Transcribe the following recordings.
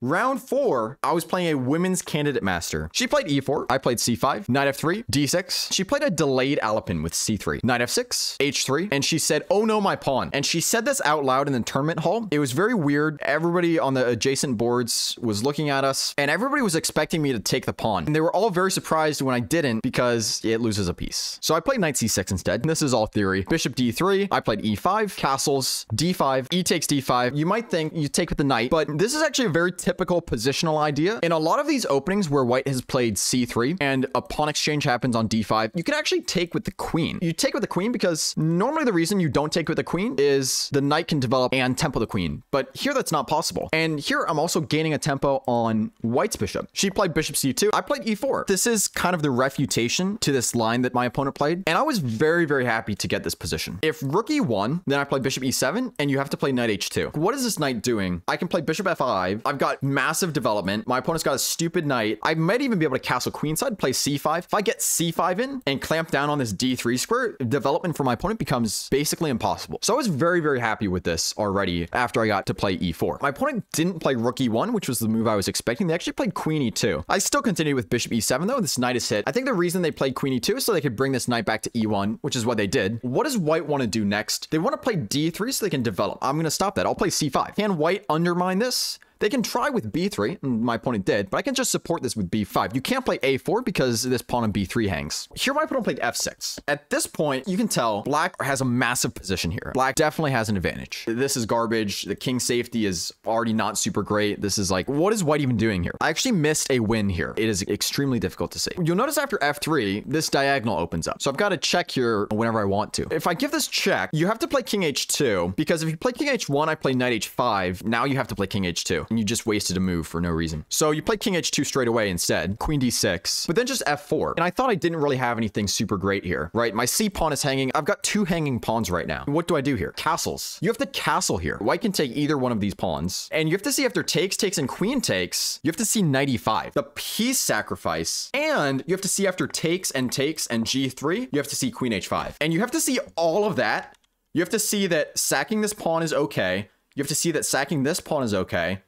Round four, I was playing a women's candidate master. She played e4, I played c5, knight f3, d6. She played a delayed Alapin with c3, knight f6, h3, and she said, oh no, my pawn. And she said this out loud in the tournament hall. It was very weird. Everybody on the adjacent boards was looking at us and everybody was expecting me to take the pawn. And they were all very surprised when I didn't because it loses a piece. So I played knight c6 instead. And this is all theory. Bishop d3, I played e5, castles, d5, e takes d5. You might think you take with the knight, but this is actually a very typical positional idea. In a lot of these openings where white has played c3 and a pawn exchange happens on d5, you can actually take with the queen. You take with the queen because normally the reason you don't take with the queen is the knight can develop and tempo the queen. But here that's not possible. And here I'm also gaining a tempo on white's bishop. She played bishop c2. I played e4. This is kind of the refutation to this line that my opponent played. And I was very, very happy to get this position. If rook e1, then I play bishop e7 and you have to play knight h2. What is this knight doing? I can play bishop f5. I've got massive development. My opponent's got a stupid knight. I might even be able to castle queenside, play c5. If I get c5 in and clamp down on this d3 square, development for my opponent becomes basically impossible. So I was very, very happy with this already after I got to play e4. My opponent didn't play rook e1, which was the move I was expecting. They actually played queen e2. I still continued with bishop e7 though, this knight is hit. I think the reason they played queen e2 is so they could bring this knight back to e1, which is what they did. What does white want to do next? They want to play d3 so they can develop. I'm going to stop that. I'll play c5. Can white undermine this? They can try with b3, my opponent did, but I can just support this with b5. You can't play a4 because this pawn on b3 hangs. Here my opponent played f6. At this point, you can tell black has a massive position here. Black definitely has an advantage. This is garbage. The king safety is already not super great. This is like, what is white even doing here? I actually missed a win here. It is extremely difficult to see. You'll notice after f3, this diagonal opens up. So I've got to check here whenever I want to. If I give this check, you have to play king h2 because if you play king h1, I play knight h5. Now you have to play king h2 and you just wasted a move for no reason. So you play king h2 straight away instead, queen d6, but then just f4. And I thought I didn't really have anything super great here, right? My c pawn is hanging. I've got two hanging pawns right now. What do I do here? Castles. You have to castle here. White can take either one of these pawns. And you have to see after takes, takes, and queen takes, you have to see knight e5, the piece sacrifice. And you have to see after takes and takes and g3, you have to see queen h5. And you have to see all of that. You have to see that sacking this pawn is okay. You have to see that sacking this pawn is okay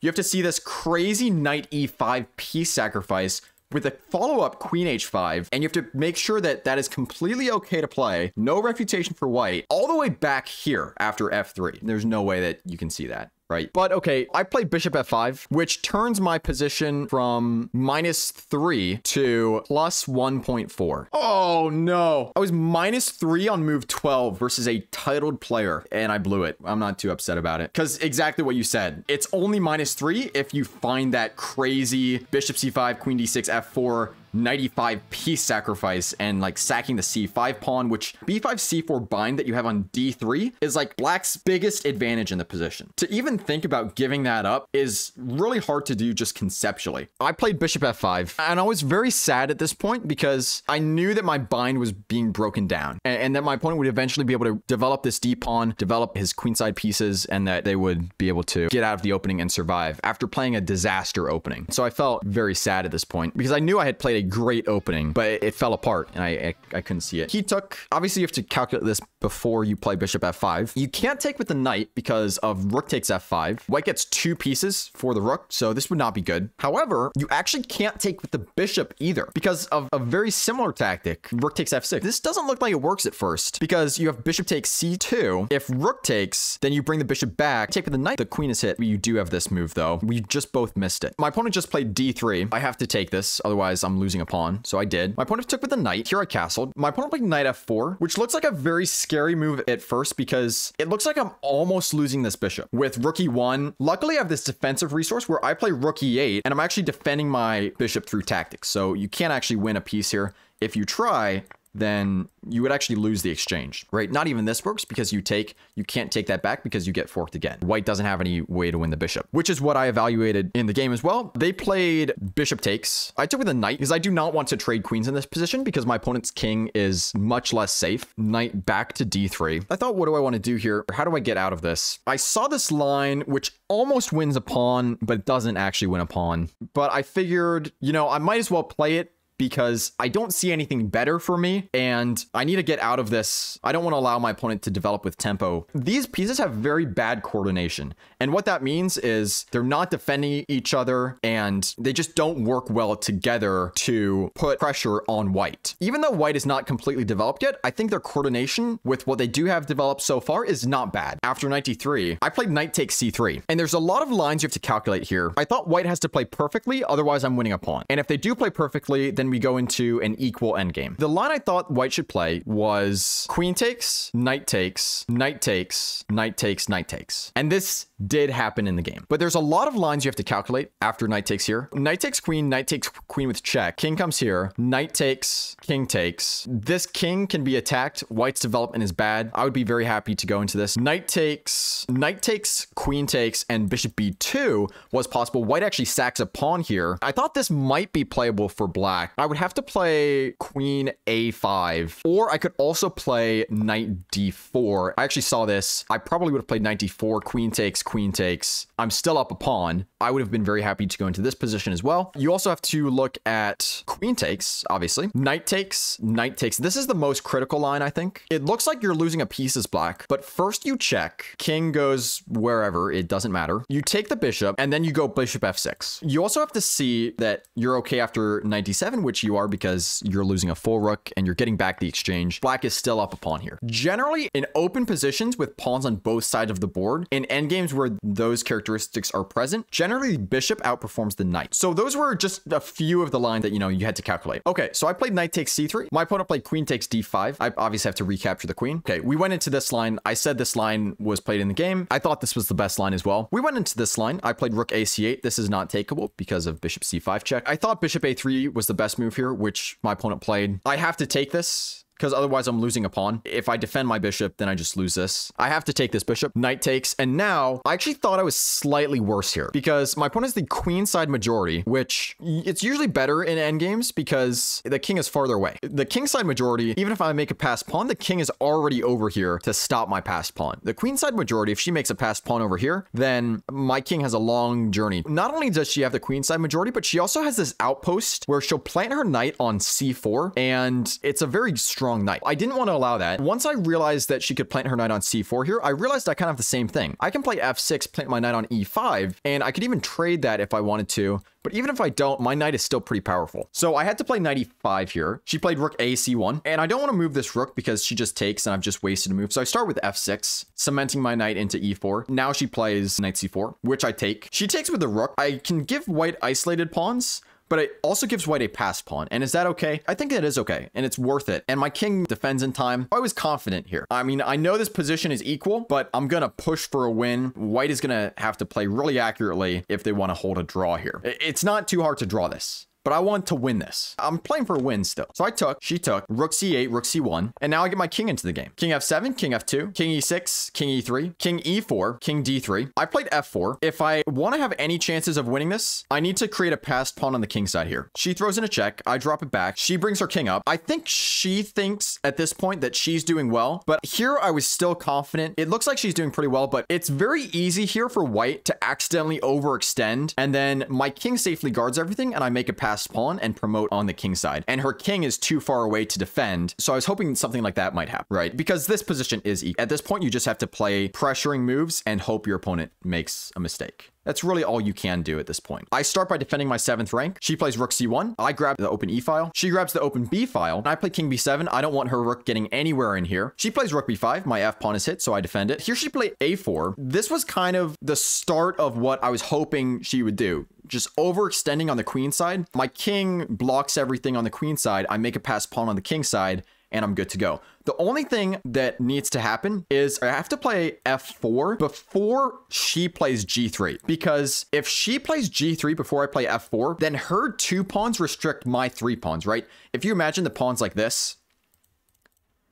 you have to see this crazy knight e5 piece sacrifice with a follow-up queen h5 and you have to make sure that that is completely okay to play no refutation for white all the way back here after f3 there's no way that you can see that right? But okay, I play bishop f5, which turns my position from minus 3 to plus 1.4. Oh no! I was minus 3 on move 12 versus a titled player, and I blew it. I'm not too upset about it. Because exactly what you said. It's only minus 3 if you find that crazy bishop c5, queen d6, f4 95 piece sacrifice and like sacking the c5 pawn, which b5 c4 bind that you have on d3 is like black's biggest advantage in the position. To even think about giving that up is really hard to do just conceptually. I played bishop f5 and I was very sad at this point because I knew that my bind was being broken down and, and that my opponent would eventually be able to develop this d pawn, develop his queenside pieces, and that they would be able to get out of the opening and survive after playing a disaster opening. So I felt very sad at this point because I knew I had played a great opening, but it, it fell apart and I, I, I couldn't see it. He took, obviously you have to calculate this before you play bishop f5. You can't take with the knight because of rook takes f5. White gets two pieces for the rook, so this would not be good. However, you actually can't take with the bishop either because of a very similar tactic, rook takes f6. This doesn't look like it works at first because you have bishop takes c2. If rook takes, then you bring the bishop back, take with the knight. The queen is hit. You do have this move though. We just both missed it. My opponent just played d3. I have to take this, otherwise I'm losing losing a pawn, so I did. My opponent took with a knight. Here I castled. My opponent played knight f4, which looks like a very scary move at first because it looks like I'm almost losing this bishop. With rookie one luckily I have this defensive resource where I play rookie 8 and I'm actually defending my bishop through tactics. So you can't actually win a piece here. If you try, then you would actually lose the exchange, right? Not even this works because you take, you can't take that back because you get forked again. White doesn't have any way to win the bishop, which is what I evaluated in the game as well. They played bishop takes. I took with a knight because I do not want to trade queens in this position because my opponent's king is much less safe. Knight back to d3. I thought, what do I want to do here? How do I get out of this? I saw this line, which almost wins a pawn, but doesn't actually win a pawn. But I figured, you know, I might as well play it because I don't see anything better for me and I need to get out of this. I don't want to allow my opponent to develop with tempo. These pieces have very bad coordination. And what that means is they're not defending each other and they just don't work well together to put pressure on white. Even though white is not completely developed yet, I think their coordination with what they do have developed so far is not bad. After knight d3, I played knight takes c3 and there's a lot of lines you have to calculate here. I thought white has to play perfectly, otherwise I'm winning a pawn. And if they do play perfectly, then then we go into an equal endgame. The line I thought white should play was queen takes, knight takes, knight takes, knight takes, knight takes. And this did happen in the game. But there's a lot of lines you have to calculate after knight takes here. Knight takes queen, knight takes queen with check. King comes here, knight takes, king takes. This king can be attacked. White's development is bad. I would be very happy to go into this. Knight takes, knight takes, queen takes, and bishop b2 was possible. White actually sacks a pawn here. I thought this might be playable for black I would have to play queen a5, or I could also play knight d4. I actually saw this. I probably would have played knight d4, queen takes, queen takes. I'm still up a pawn. I would have been very happy to go into this position as well. You also have to look at queen takes, obviously. Knight takes, knight takes. This is the most critical line, I think. It looks like you're losing a piece as black, but first you check. King goes wherever, it doesn't matter. You take the bishop, and then you go bishop f6. You also have to see that you're okay after 97 which you are because you're losing a full rook and you're getting back the exchange. Black is still up a pawn here. Generally, in open positions with pawns on both sides of the board, in endgames where those characteristics are present, generally bishop outperforms the knight. So those were just a few of the lines that, you know, you had to calculate. Okay, so I played knight takes c3. My opponent played queen takes d5. I obviously have to recapture the queen. Okay, we went into this line. I said this line was played in the game. I thought this was the best line as well. We went into this line. I played rook a c8. This is not takeable because of bishop c5 check. I thought bishop a3 was the best move here, which my opponent played. I have to take this because otherwise I'm losing a pawn. If I defend my bishop, then I just lose this. I have to take this bishop. Knight takes, and now I actually thought I was slightly worse here because my opponent is the queen side majority, which it's usually better in endgames because the king is farther away. The king side majority, even if I make a passed pawn, the king is already over here to stop my passed pawn. The queen side majority, if she makes a passed pawn over here, then my king has a long journey. Not only does she have the queen side majority, but she also has this outpost where she'll plant her knight on c4, and it's a very strong strong knight. I didn't want to allow that. Once I realized that she could plant her knight on c4 here, I realized I kind of have the same thing. I can play f6, plant my knight on e5, and I could even trade that if I wanted to. But even if I don't, my knight is still pretty powerful. So I had to play knight e5 here. She played rook a, c1. And I don't want to move this rook because she just takes and I've just wasted a move. So I start with f6, cementing my knight into e4. Now she plays knight c4, which I take. She takes with the rook. I can give white isolated pawns, but it also gives white a pass pawn. And is that okay? I think that is okay, and it's worth it. And my king defends in time. I was confident here. I mean, I know this position is equal, but I'm going to push for a win. White is going to have to play really accurately if they want to hold a draw here. It's not too hard to draw this but I want to win this. I'm playing for a win still. So I took, she took, rook c8, rook c1, and now I get my king into the game. King f7, king f2, king e6, king e3, king e4, king d3. I played f4. If I want to have any chances of winning this, I need to create a passed pawn on the king side here. She throws in a check, I drop it back, she brings her king up. I think she thinks at this point that she's doing well, but here I was still confident. It looks like she's doing pretty well, but it's very easy here for white to accidentally overextend, and then my king safely guards everything, and I make a pass last pawn and promote on the king side. And her king is too far away to defend. So I was hoping something like that might happen, right? Because this position is equal. At this point, you just have to play pressuring moves and hope your opponent makes a mistake. That's really all you can do at this point. I start by defending my seventh rank. She plays rook c1. I grab the open e file. She grabs the open b file. I play king b7. I don't want her rook getting anywhere in here. She plays rook b5. My f pawn is hit, so I defend it. Here she played a4. This was kind of the start of what I was hoping she would do just overextending on the queen side. My king blocks everything on the queen side. I make a pass pawn on the king side and I'm good to go. The only thing that needs to happen is I have to play f4 before she plays g3 because if she plays g3 before I play f4, then her two pawns restrict my three pawns, right? If you imagine the pawns like this,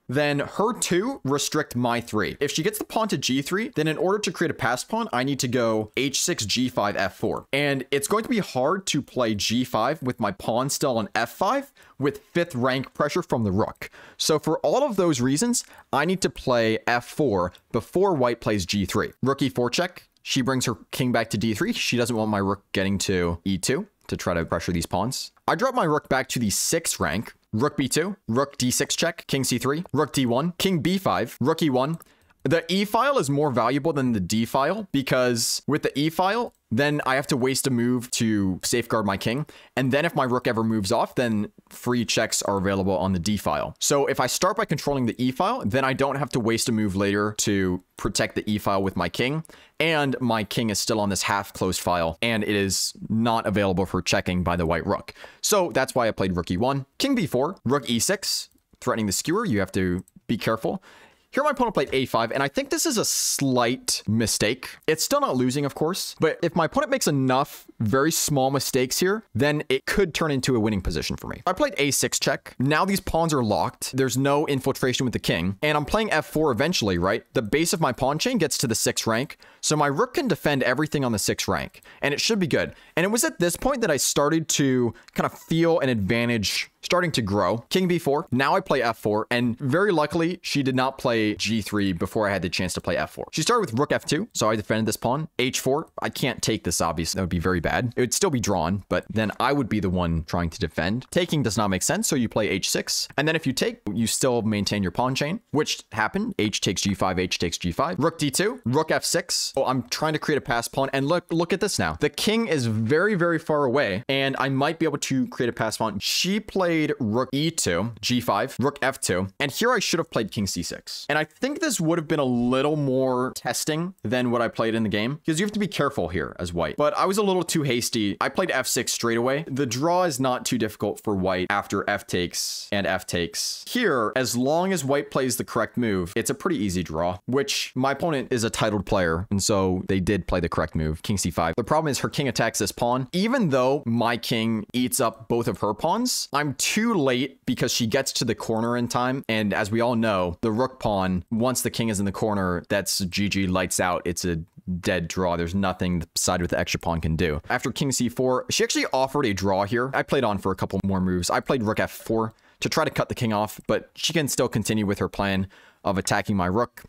then her two restrict my three. If she gets the pawn to g3, then in order to create a pass pawn, I need to go h6, g5, f4. And it's going to be hard to play g5 with my pawn still on f5 with fifth rank pressure from the rook. So for all of those reasons, I need to play f4 before white plays g3. Rookie 4 check. She brings her king back to d3. She doesn't want my rook getting to e2 to try to pressure these pawns. I drop my rook back to the sixth rank rook b2, rook d6 check, king c3, rook d1, king b5, rook e1, the E file is more valuable than the D file because with the E file, then I have to waste a move to safeguard my king. And then if my rook ever moves off, then free checks are available on the D file. So if I start by controlling the E file, then I don't have to waste a move later to protect the E file with my king. And my king is still on this half closed file and it is not available for checking by the white rook. So that's why I played rook E1. King B4, rook E6, threatening the skewer. You have to be careful. Here my opponent played a5, and I think this is a slight mistake. It's still not losing, of course, but if my opponent makes enough very small mistakes here, then it could turn into a winning position for me. I played a6 check. Now these pawns are locked. There's no infiltration with the king, and I'm playing f4 eventually, right? The base of my pawn chain gets to the 6th rank, so my rook can defend everything on the 6th rank, and it should be good. And it was at this point that I started to kind of feel an advantage starting to grow. King b4. Now I play f4. And very luckily, she did not play g3 before I had the chance to play f4. She started with rook f2. So I defended this pawn. h4. I can't take this, obviously. That would be very bad. It would still be drawn, but then I would be the one trying to defend. Taking does not make sense. So you play h6. And then if you take, you still maintain your pawn chain, which happened. h takes g5, h takes g5. Rook d2. Rook f6. Oh, I'm trying to create a pass pawn. And look, look at this now. The king is very, very far away. And I might be able to create a pass pawn. She plays played rook e2, g5, rook f2, and here I should have played king c6. And I think this would have been a little more testing than what I played in the game, because you have to be careful here as white. But I was a little too hasty. I played f6 straight away. The draw is not too difficult for white after f takes and f takes. Here, as long as white plays the correct move, it's a pretty easy draw, which my opponent is a titled player, and so they did play the correct move, king c5. The problem is her king attacks this pawn. Even though my king eats up both of her pawns, I'm too late because she gets to the corner in time. And as we all know, the rook pawn, once the king is in the corner, that's GG lights out. It's a dead draw. There's nothing the side with the extra pawn can do. After king c4, she actually offered a draw here. I played on for a couple more moves. I played rook f4 to try to cut the king off, but she can still continue with her plan of attacking my rook.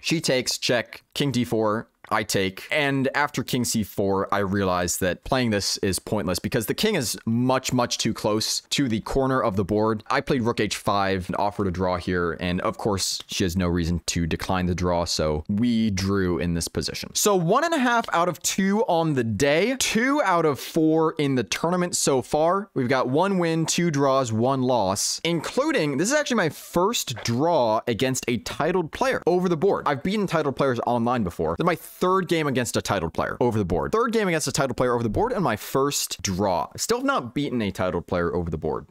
She takes check, king d4, I take. And after king c4, I realized that playing this is pointless because the king is much, much too close to the corner of the board. I played rook h5 and offered a draw here. And of course, she has no reason to decline the draw. So we drew in this position. So one and a half out of two on the day, two out of four in the tournament so far. We've got one win, two draws, one loss, including this is actually my first draw against a titled player over the board. I've beaten titled players online before. They're my third game against a titled player over the board. Third game against a titled player over the board and my first draw. Still have not beaten a titled player over the board.